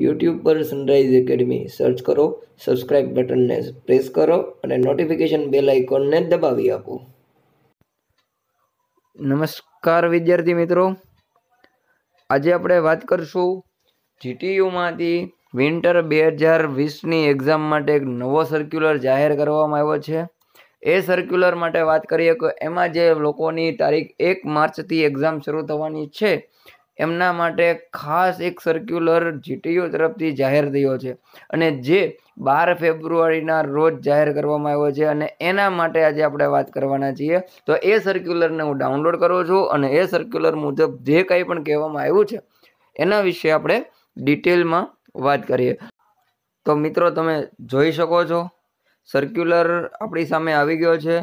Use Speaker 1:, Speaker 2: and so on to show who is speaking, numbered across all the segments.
Speaker 1: YouTube પર sunrise academy search કરો subscribe બટનને પ્રેસ કરો અને નોટિફિકેશન બેલ આઇકોનને દબાવી આપો નમસ્કાર વિદ્યાર્થી મિત્રો આજે આપણે વાત કરશું જીટીયુમાંથી વિન્ટર બે હજાર વીસની એક્ઝામ માટે એક નવો સર્ક્યુલર જાહેર કરવામાં આવ્યો છે એ સર્ક્યુલર માટે વાત કરીએ કે એમાં જે લોકોની તારીખ એક માર્ચથી એક્ઝામ શરૂ થવાની છે એમના માટે ખાસ એક સર્ક્યુલર જીટીયુ તરફથી જાહેર થયો છે અને જે બાર ફેબ્રુઆરીના રોજ જાહેર કરવામાં આવ્યો છે અને એના માટે આજે આપણે વાત કરવાના છીએ તો એ સર્ક્યુલરને હું ડાઉનલોડ કરું છું અને એ સર્ક્યુલર મુજબ જે કંઈ પણ કહેવામાં આવ્યું છે એના વિશે આપણે ડિટેલમાં વાત કરીએ તો મિત્રો તમે જોઈ શકો છો સર્ક્યુલર આપણી સામે આવી ગયો છે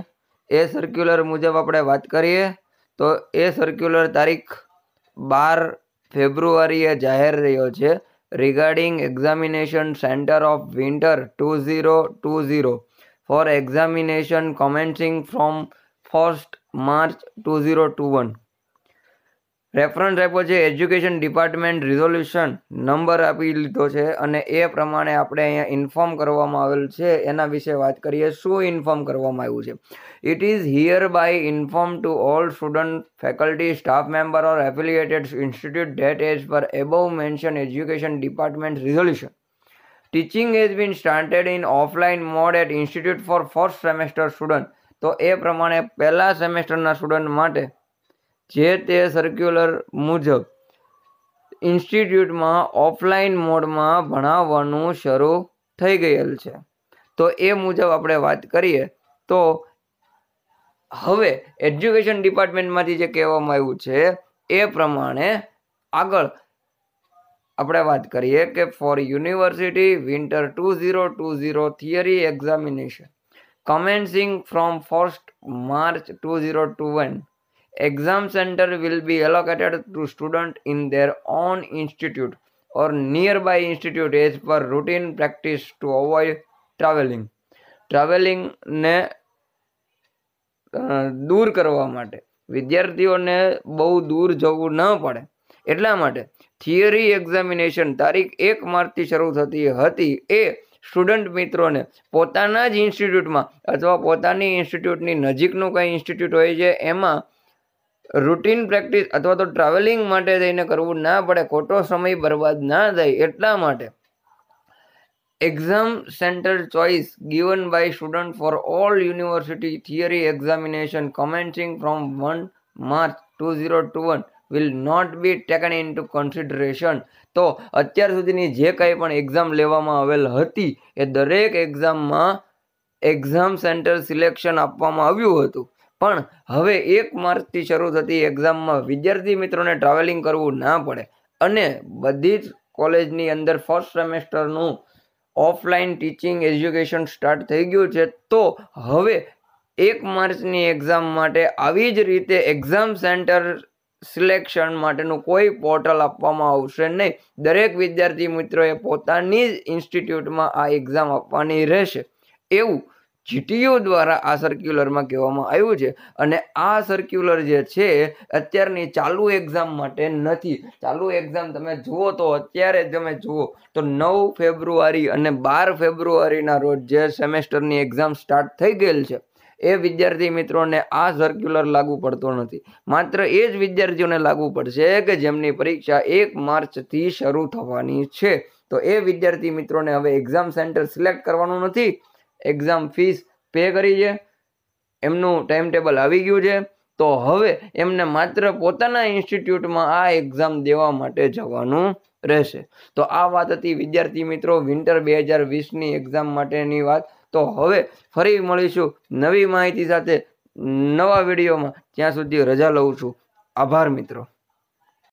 Speaker 1: એ સર્ક્યુલર મુજબ આપણે વાત કરીએ તો એ સર્ક્યુલર તારીખ બાર ફેબ્રુઆરીએ જાહેર રહ્યો છે regarding examination centre of winter two zero two zero four examination commencing from first March two zero two one reference આપ્યો છે એજ્યુકેશન ડિપાર્ટમેન્ટ રિઝોલ્યુશન નંબર આપી લીધો છે અને એ પ્રમાણે આપણે અહીંયા ઇન્ફોર્મ કરવામાં આવેલ છે એના વિશે વાત કરીએ શું ઇન્ફોર્મ કરવામાં આવ્યું છે it is hereby inform to all student faculty staff member or affiliated institute date as per above mention education department resolution teaching as been started in offline mode at institute for first semester student તો એ પ્રમાણે પહેલા સેમેસ્ટરના student માટે જે તે circular મુજબ ઇન્સ્ટિટ્યૂટમાં offline મોડમાં ભણાવવાનું શરૂ થઈ ગયેલ છે તો એ મુજબ આપણે વાત કરીએ તો હવે એજ્યુકેશન ડિપાર્ટમેન્ટમાંથી જે કહેવામાં આવ્યું છે એ પ્રમાણે આગળ આપણે વાત કરીએ કે for university winter two zero two zero theory examination commencing from first March two zero two one Exam center will be allocated to student in their own institute or nearby institute as per routine practice to avoid traveling. Traveling ને દૂર કરવા માટે વિદ્યાર્થીઓને બહુ દૂર જવું ન પડે એટલા માટે થિયરી એક્ઝામિનેશન તારીખ એક માર્ચથી શરૂ થતી હતી એ સ્ટુડન્ટ મિત્રોને પોતાના જ ઇન્સ્ટિટ્યૂટમાં અથવા પોતાની ઇન્સ્ટિટ્યૂટની નજીકનું કંઈ ઇન્સ્ટિટ્યૂટ હોય છે એમાં રૂટીન પ્રેક્ટિસ અથવા તો ટ્રાવેલિંગ માટે જઈને કરવું ના પડે ખોટો સમય બરબાદ ના થાય એટલા માટે exam centre choice given by student for all university theory examination commencing from one March two zero two one will not be taken into consideration તો અત્યાર સુધીની જે કંઈ પણ એક્ઝામ લેવામાં આવેલ હતી એ દરેક એક્ઝામમાં એક્ઝામ સેન્ટર સિલેક્શન આપવામાં આવ્યું હતું પણ હવે એક માર્ચથી શરૂ થતી એક્ઝામમાં વિદ્યાર્થી મિત્રોને ટ્રાવેલિંગ કરવું ના પડે અને બધી જ કોલેજની અંદર ફર્સ્ટ સેમેસ્ટરનું ઓફલાઈન ટીચિંગ એજ્યુકેશન સ્ટાર્ટ થઈ ગયું છે તો હવે એક માર્ચની એક્ઝામ માટે આવી જ રીતે એક્ઝામ સેન્ટર સિલેક્શન માટેનું કોઈ પોર્ટલ આપવામાં આવશે નહીં દરેક વિદ્યાર્થી મિત્રોએ પોતાની જ ઇન્સ્ટિટ્યૂટમાં આ એક્ઝામ આપવાની રહેશે એવું જીટીયુ દ્વારા આ સર્ક્યુલરમાં કહેવામાં આવ્યું છે અને આ સર્ક્યુલર જે છે અત્યારની ચાલુ એક્ઝામ માટે નથી ચાલુ એક્ઝામ તમે જુઓ તો અત્યારે તમે જુઓ તો નવ ફેબ્રુઆરી અને બાર ફેબ્રુઆરીના રોજ જે સેમેસ્ટરની એક્ઝામ સ્ટાર્ટ થઈ ગયેલ છે એ વિદ્યાર્થી મિત્રોને આ સર્ક્યુલર લાગુ પડતો નથી માત્ર એ જ વિદ્યાર્થીઓને લાગુ પડશે કે જેમની પરીક્ષા એક માર્ચથી શરૂ થવાની છે તો એ વિદ્યાર્થી મિત્રોને હવે એક્ઝામ સેન્ટર સિલેક્ટ કરવાનું નથી એક્ઝામ ફીસ પે કરી છે એમનું ટાઈમ ટેબલ આવી ગયું છે તો હવે એમને માત્ર પોતાના ઇન્સ્ટિટ્યૂટમાં આ એક્ઝામ દેવા માટે જવાનું રહેશે તો આ વાત હતી વિદ્યાર્થી મિત્રો વિન્ટર બે હજાર વીસની એક્ઝામ માટેની વાત તો હવે ફરી મળીશું નવી માહિતી સાથે નવા વિડીયોમાં ત્યાં સુધી રજા લઉં છું આભાર મિત્રો